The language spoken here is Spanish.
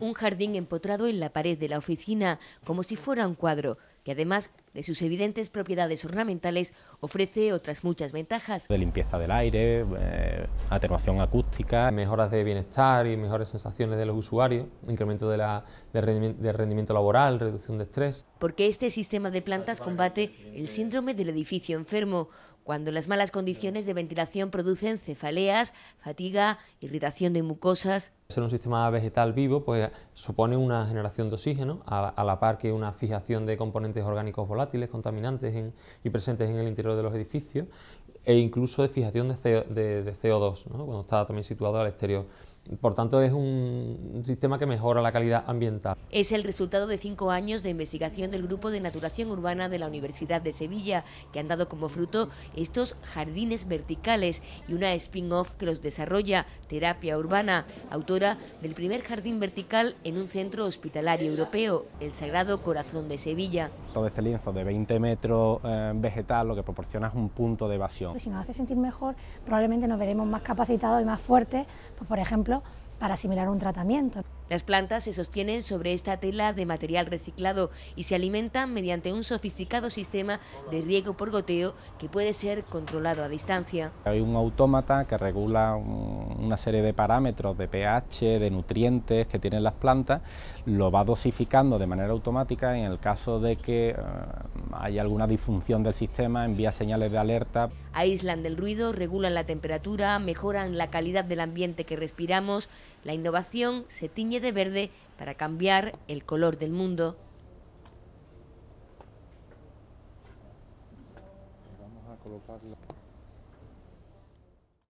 Un jardín empotrado en la pared de la oficina, como si fuera un cuadro, que además de sus evidentes propiedades ornamentales ofrece otras muchas ventajas. De limpieza del aire, eh, atenuación acústica, mejoras de bienestar y mejores sensaciones de los usuarios, incremento de la, del rendimiento, de rendimiento laboral, reducción de estrés. Porque este sistema de plantas combate el síndrome del edificio enfermo, cuando las malas condiciones de ventilación producen cefaleas, fatiga, irritación de mucosas. Ser un sistema vegetal vivo pues, supone una generación de oxígeno, a, a la par que una fijación de componentes orgánicos volátiles, contaminantes y presentes en el interior de los edificios, e incluso de fijación de, CO, 2 cuando está también situado al exterior. Por tanto, es un sistema que mejora la calidad ambiental. Es el resultado de cinco años de investigación del Grupo de Naturación Urbana de la Universidad de Sevilla, que han dado como fruto estos jardines verticales y una spin-off que los desarrolla Terapia Urbana, autora del primer jardín vertical en un centro hospitalario europeo, el Sagrado Corazón de Sevilla todo este lienzo de 20 metros eh, vegetal lo que proporciona es un punto de evasión. Pues si nos hace sentir mejor, probablemente nos veremos más capacitados y más fuertes, pues, por ejemplo, para asimilar un tratamiento. Las plantas se sostienen sobre esta tela de material reciclado y se alimentan mediante un sofisticado sistema de riego por goteo que puede ser controlado a distancia. Hay un autómata que regula una serie de parámetros de pH, de nutrientes que tienen las plantas, lo va dosificando de manera automática en el caso de que eh, haya alguna disfunción del sistema envía señales de alerta. Aíslan del ruido, regulan la temperatura, mejoran la calidad del ambiente que respiramos. La innovación se tiñe de verde para cambiar el color del mundo. Vamos a colocarla.